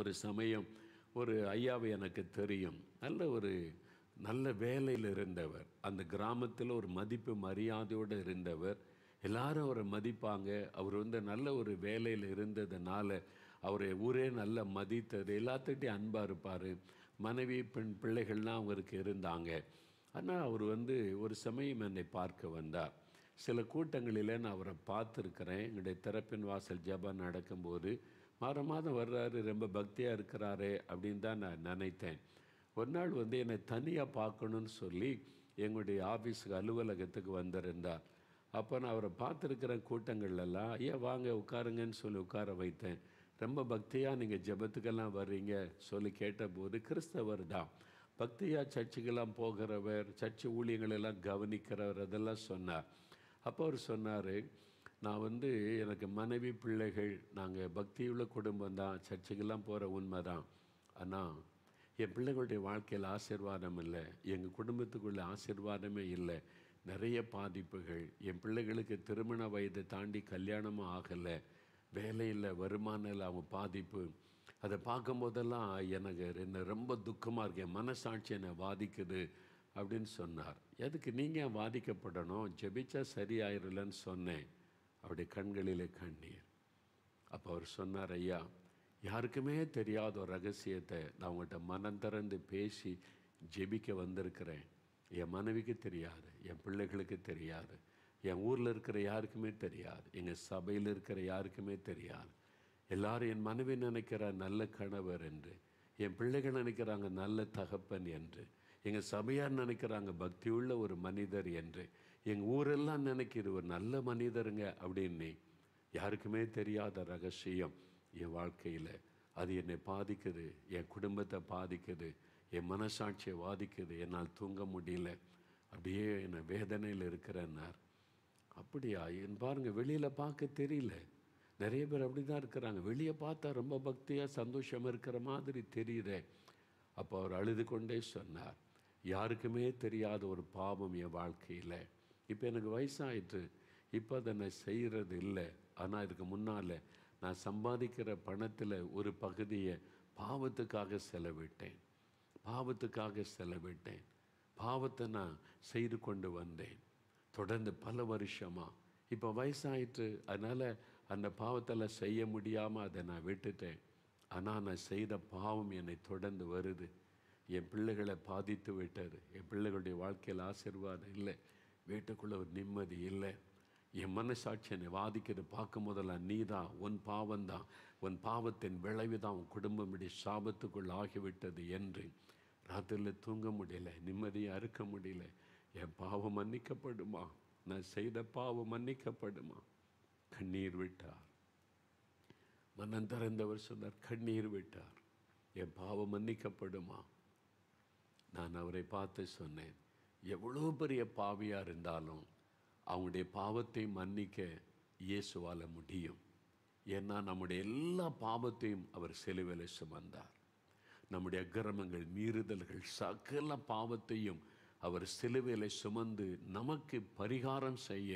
ஒரு சமயம் ஒரு ஐயாவை எனக்கு தெரியும் நல்ல ஒரு நல்ல வேலையில் இருந்தவர் அந்த கிராமத்தில் ஒரு மதிப்பு மரியாதையோடு இருந்தவர் எல்லாரும் அவரை மதிப்பாங்க அவர் வந்து நல்ல ஒரு வேலையில் இருந்ததுனால அவரை ஊரே நல்லா மதித்தது எல்லாத்துக்கிட்டையும் அன்பாக இருப்பார் மனைவி பெண் பிள்ளைகள்லாம் அவருக்கு இருந்தாங்க ஆனால் அவர் வந்து ஒரு சமயம் என்னை பார்க்க வந்தார் சில கூட்டங்களில் நான் அவரை பார்த்துருக்குறேன் எங்களுடைய திறப்பின் வாசல் ஜபம் நடக்கும்போது மாதம் மாதம் வர்றாரு ரொம்ப பக்தியாக இருக்கிறாரு அப்படின்னு தான் நான் நினைத்தேன் ஒரு நாள் வந்து என்னை தனியாக பார்க்கணுன்னு சொல்லி எங்களுடைய ஆஃபீஸுக்கு அலுவலகத்துக்கு வந்திருந்தார் அப்போ நான் அவரை பார்த்துருக்கிற கூட்டங்கள்லாம் ஏன் வாங்க உட்காருங்கன்னு சொல்லி உட்கார வைத்தேன் ரொம்ப பக்தியாக நீங்கள் ஜபத்துக்கெல்லாம் வர்றீங்க சொல்லி கேட்டபோது கிறிஸ்தவர் தான் பக்தியாக சர்ச்சுக்கெல்லாம் போகிறவர் சர்ச்சு ஊழியங்களெல்லாம் கவனிக்கிறவர் அதெல்லாம் சொன்னார் அப்போ அவர் சொன்னார் நான் வந்து எனக்கு மனைவி பிள்ளைகள் நாங்கள் பக்தியுள்ள குடும்பம் தான் சர்ச்சுக்கெல்லாம் போகிற உண்மை தான் ஆனால் என் பிள்ளைகளுடைய வாழ்க்கையில் ஆசீர்வாதம் இல்லை எங்கள் குடும்பத்துக்குள்ளே ஆசிர்வாதமே இல்லை நிறைய பாதிப்புகள் என் பிள்ளைகளுக்கு திருமண வயதை தாண்டி கல்யாணமும் ஆகலை வேலையில் வருமானம் அவங்க பாதிப்பு அதை பார்க்கும்போதெல்லாம் எனக்கு என்ன ரொம்ப துக்கமாக இருக்கு என் மனசாட்சி என்னை பாதிக்குது அப்படின்னு சொன்னார் எதுக்கு நீங்கள் வாதிக்கப்படணும் ஜெபிச்சா சரியாயிரலன்னு சொன்னேன் அவருடைய கண்களிலே கண்ணீர் அப்போ அவர் சொன்னார் ஐயா யாருக்குமே தெரியாத ஒரு ரகசியத்தை நான் உங்கள்கிட்ட மனம் திறந்து பேசி ஜெபிக்க வந்திருக்கிறேன் என் மனைவிக்கு தெரியாது என் பிள்ளைகளுக்கு தெரியாது என் ஊரில் இருக்கிற யாருக்குமே தெரியாது எங்கள் சபையில் இருக்கிற யாருக்குமே தெரியாது எல்லாரும் என் மனைவி நினைக்கிற நல்ல கணவர் என்று என் பிள்ளைகள் நினைக்கிறாங்க நல்ல தகப்பன் என்று எங்கள் சபையார் நினைக்கிறாங்க பக்தி உள்ள ஒரு மனிதர் என்று எங்கள் ஊரெல்லாம் இது ஒரு நல்ல மனிதருங்க அப்படின்னு யாருக்குமே தெரியாத ரகசியம் என் வாழ்க்கையில் அது என்னை பாதிக்குது என் குடும்பத்தை பாதிக்குது என் மனசாட்சியை பாதிக்குது என்னால் தூங்க முடியல அப்படியே என்னை வேதனையில் இருக்கிறேன்னார் அப்படியா என் பாருங்கள் வெளியில் பார்க்க தெரியல நிறைய பேர் அப்படி தான் இருக்கிறாங்க வெளியே பார்த்தா ரொம்ப பக்தியாக சந்தோஷமாக இருக்கிற மாதிரி தெரியுத அப்போ அவர் அழுது கொண்டே சொன்னார் யாருக்குமே தெரியாத ஒரு பாவம் என் வாழ்க்கையில் இப்போ எனக்கு வயசாகிட்டு இப்போ அதை நான் செய்கிறது இல்லை ஆனால் இதுக்கு முன்னால் நான் சம்பாதிக்கிற பணத்தில் ஒரு பகுதியை பாவத்துக்காக செலவிட்டேன் பாவத்துக்காக செலவிட்டேன் பாவத்தை நான் செய்து கொண்டு வந்தேன் தொடர்ந்து பல வருஷமாக இப்போ வயசாயிட்டு அதனால் அந்த பாவத்தில் செய்ய முடியாமல் அதை நான் விட்டுட்டேன் ஆனால் நான் செய்த பாவம் என்னை தொடர்ந்து வருது என் பிள்ளைகளை பாதித்து விட்டது என் பிள்ளைகளுடைய வாழ்க்கையில் ஆசிர்வாதம் இல்லை வீட்டுக்குள்ளே ஒரு நிம்மதி இல்லை என் மனசாட்சி என்னை வாதிக்கிறது பார்க்கும் போதெல்லாம் நீ தான் உன் பாவந்தான் உன் பாவத்தின் விளைவு தான் உன் குடும்பம் இப்படி சாபத்துக்குள் ஆகிவிட்டது என்று ராத்திரியில் தூங்க முடியல நிம்மதியாக அறுக்க முடியல என் பாவம் மன்னிக்கப்படுமா நான் செய்த பாவம் மன்னிக்கப்படுமா கண்ணீர் விட்டார் மனம் திறந்தவர் சொன்னார் கண்ணீர் விட்டார் என் பாவம் மன்னிக்கப்படுமா நான் அவரை பார்த்து சொன்னேன் எவ்வளோ பெரிய பாவியாக இருந்தாலும் அவங்களுடைய பாவத்தை மன்னிக்க இயேசுவால் முடியும் ஏன்னா நம்முடைய எல்லா பாவத்தையும் அவர் செலுவில சுமந்தார் நம்முடைய அக்கிரமங்கள் மீறுதல்கள் சகல பாவத்தையும் அவர் சிலுவையில் சுமந்து நமக்கு பரிகாரம் செய்ய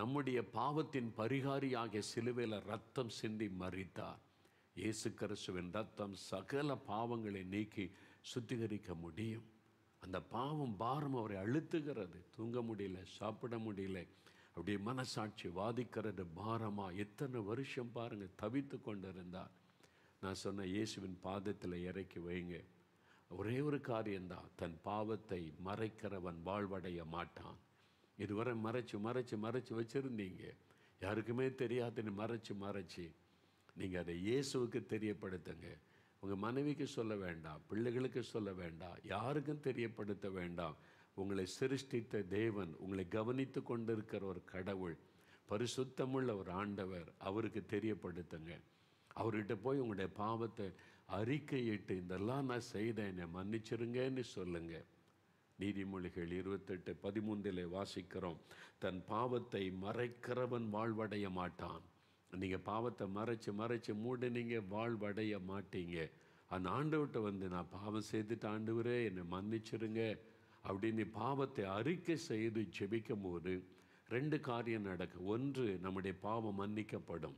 நம்முடைய பாவத்தின் பரிகாரியாகிய சிலுவையில் ரத்தம் சிந்தி மறித்தார் இயேசு கிறிஸ்துவின் ரத்தம் சகல பாவங்களை நீக்கி சுத்திகரிக்க முடியும் அந்த பாவம் பாரம் அவரை அழுத்துகிறது தூங்க முடியல சாப்பிட முடியல அப்படியே மனசாட்சி வாதிக்கிறது பாரமாக எத்தனை வருஷம் பாருங்கள் தவித்து கொண்டு நான் சொன்ன இயேசுவின் பாதத்தில் இறக்கி வைங்க ஒரே ஒரு காரியம்தான் தன் பாவத்தை மறைக்கிறவன் வாழ்வடைய மாட்டான் இதுவரை மறைச்சு மறைச்சு மறைச்சு வச்சுருந்தீங்க யாருக்குமே தெரியாதுன்னு மறைச்சு மறைச்சு நீங்கள் அதை இயேசுவுக்கு தெரியப்படுத்துங்க உங்கள் மனைவிக்கு சொல்ல வேண்டாம் பிள்ளைகளுக்கு சொல்ல வேண்டாம் யாருக்கும் தெரியப்படுத்த வேண்டாம் உங்களை சிருஷ்டித்த தேவன் உங்களை கவனித்து கொண்டிருக்கிற ஒரு கடவுள் பரிசுத்தமுள்ள ஒரு ஆண்டவர் அவருக்கு தெரியப்படுத்துங்க அவர்கிட்ட போய் உங்களுடைய பாவத்தை அறிக்கையிட்டு இதெல்லாம் நான் செய்தேன் என்னை மன்னிச்சிருங்கன்னு சொல்லுங்கள் நீதிமொழிகள் இருபத்தெட்டு பதிமூன்றில் வாசிக்கிறோம் தன் பாவத்தை மறைக்கிறவன் வாழ்வடைய மாட்டான் நீங்கள் பாவத்தை மறைச்சு மறைச்சு நீங்கள் வாழ்வடைய மாட்டீங்க அந்த ஆண்டவர்கிட்ட வந்து நான் பாவம் செய்துட்டு ஆண்டவரே என்னை மன்னிச்சிருங்க அப்படின்னு பாவத்தை அறிக்கை செய்து ஜெபிக்கும் போது ரெண்டு காரியம் நடக்கும் ஒன்று நம்முடைய பாவம் மன்னிக்கப்படும்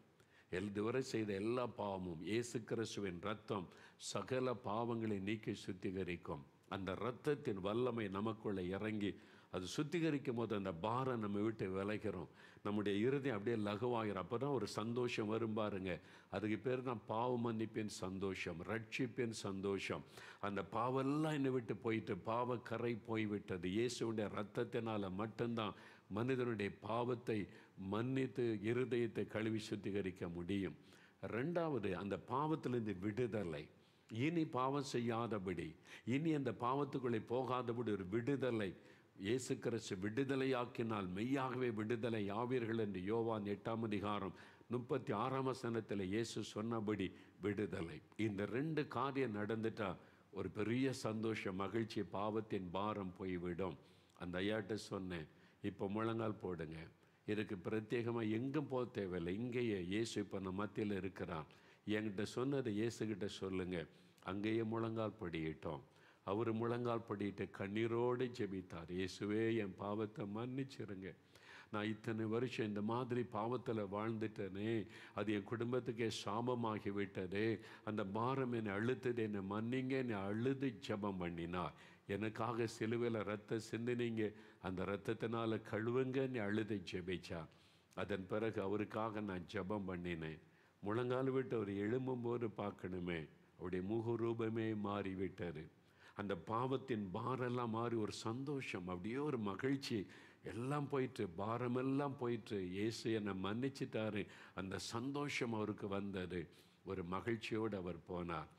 இதுவரை செய்த எல்லா பாவமும் இயேசு கிறிஸ்துவின் ரத்தம் சகல பாவங்களை நீக்கி சுத்திகரிக்கும் அந்த இரத்தத்தின் வல்லமை நமக்குள்ளே இறங்கி அது சுத்திகரிக்கும் போது அந்த பாரம் நம்ம விட்டு விளைக்கிறோம் நம்முடைய இருதயம் அப்படியே லகுவாகிறோம் அப்போ தான் ஒரு சந்தோஷம் வரும் பாருங்க அதுக்கு பேர் தான் பாவ மன்னிப்பின் சந்தோஷம் ரட்சிப்பின் சந்தோஷம் அந்த பாவெல்லாம் என்னை விட்டு போயிட்டு பாவ கரை போய்விட்டது இயேசுடைய ரத்தத்தினால் மட்டும்தான் மனிதனுடைய பாவத்தை மன்னித்து இருதயத்தை கழுவி சுத்திகரிக்க முடியும் ரெண்டாவது அந்த பாவத்திலிருந்து விடுதலை இனி பாவம் செய்யாதபடி இனி அந்த பாவத்துக்குள்ளே போகாதபடி ஒரு விடுதலை இயேசு கிறிஸ்து விடுதலையாக்கினால் மெய்யாகவே விடுதலை ஆவீர்கள் என்று யோவான் எட்டாம் அதிகாரம் முப்பத்தி ஆறாம் வசனத்தில் இயேசு சொன்னபடி விடுதலை இந்த ரெண்டு காரியம் நடந்துட்டா ஒரு பெரிய சந்தோஷம் மகிழ்ச்சி பாவத்தின் பாரம் போய்விடும் அந்த ஐயாட்ட சொன்னேன் இப்போ முழங்கால் போடுங்க இதுக்கு பிரத்யேகமாக எங்கும் போக தேவையில்லை இங்கேயே இயேசு இப்போ நம்ம மத்தியில் இருக்கிறான் என்கிட்ட சொன்னதை இயேசுகிட்ட சொல்லுங்கள் அங்கேயே முழங்கால் படியிட்டோம் அவர் முழங்கால் படிட்டு கண்ணீரோடு ஜெபித்தார் இயேசுவே என் பாவத்தை மன்னிச்சிருங்க நான் இத்தனை வருஷம் இந்த மாதிரி பாவத்தில் வாழ்ந்துட்டேனே அது என் குடும்பத்துக்கே சாபமாகி விட்டது அந்த பாரம் என்னை அழுத்தது என்னை மன்னிங்க என்னை அழுது ஜபம் பண்ணினார் எனக்காக சிலுவையில் ரத்த சிந்தினீங்க அந்த ரத்தத்தினால் கழுவுங்க நீ அழுது ஜெபிச்சார் அதன் பிறகு அவருக்காக நான் ஜபம் பண்ணினேன் முழங்கால் விட்டு அவர் எழும்பும்போது பார்க்கணுமே அவருடைய முகரூபமே ரூபமே மாறிவிட்டார் அந்த பாவத்தின் பாரெல்லாம் மாறி ஒரு சந்தோஷம் அப்படியே ஒரு மகிழ்ச்சி எல்லாம் போயிட்டு பாரமெல்லாம் போயிட்டு இயேசு என்னை மன்னிச்சிட்டாரு அந்த சந்தோஷம் அவருக்கு வந்தது ஒரு மகிழ்ச்சியோடு அவர் போனார்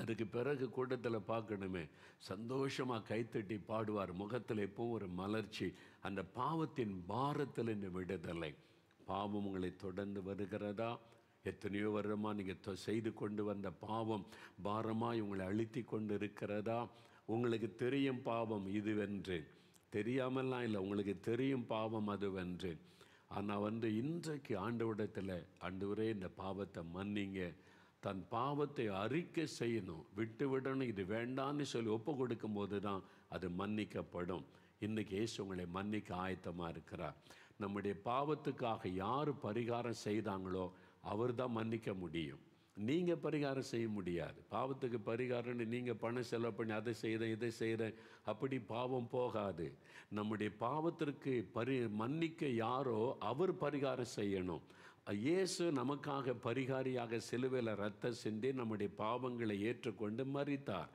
அதுக்கு பிறகு கூட்டத்தில் பார்க்கணுமே சந்தோஷமாக கைத்தட்டி பாடுவார் முகத்தில் எப்போ ஒரு மலர்ச்சி அந்த பாவத்தின் பாரத்தில் இந்த விடுதலை பாவம் உங்களை தொடர்ந்து வருகிறதா எத்தனையோ வருடமாக நீங்கள் செய்து கொண்டு வந்த பாவம் பாரமாக உங்களை அழுத்தி கொண்டு இருக்கிறதா உங்களுக்கு தெரியும் பாவம் இதுவென்று தெரியாமல்லாம் இல்லை உங்களுக்கு தெரியும் பாவம் அதுவென்று ஆனால் வந்து இன்றைக்கு ஆண்டவிடத்தில் ஆண்டவரே இந்த பாவத்தை மன்னிங்க தன் பாவத்தை அறிக்கை செய்யணும் விட்டு விடணும் இது வேண்டான்னு சொல்லி ஒப்பு கொடுக்கும் போது தான் அது மன்னிக்கப்படும் இன்றைக்கி ஏசு உங்களை மன்னிக்க ஆயத்தமாக இருக்கிறார் நம்முடைய பாவத்துக்காக யார் பரிகாரம் செய்தாங்களோ அவர் தான் மன்னிக்க முடியும் நீங்கள் பரிகாரம் செய்ய முடியாது பாவத்துக்கு பரிகாரம்னு நீங்கள் பணம் செலவு பண்ணி அதை செய்கிறேன் இதை செய்கிறேன் அப்படி பாவம் போகாது நம்முடைய பாவத்திற்கு பரி மன்னிக்க யாரோ அவர் பரிகாரம் செய்யணும் இயேசு நமக்காக பரிகாரியாக சிலுவையில் ரத்த செஞ்சு நம்முடைய பாவங்களை ஏற்றுக்கொண்டு மறித்தார்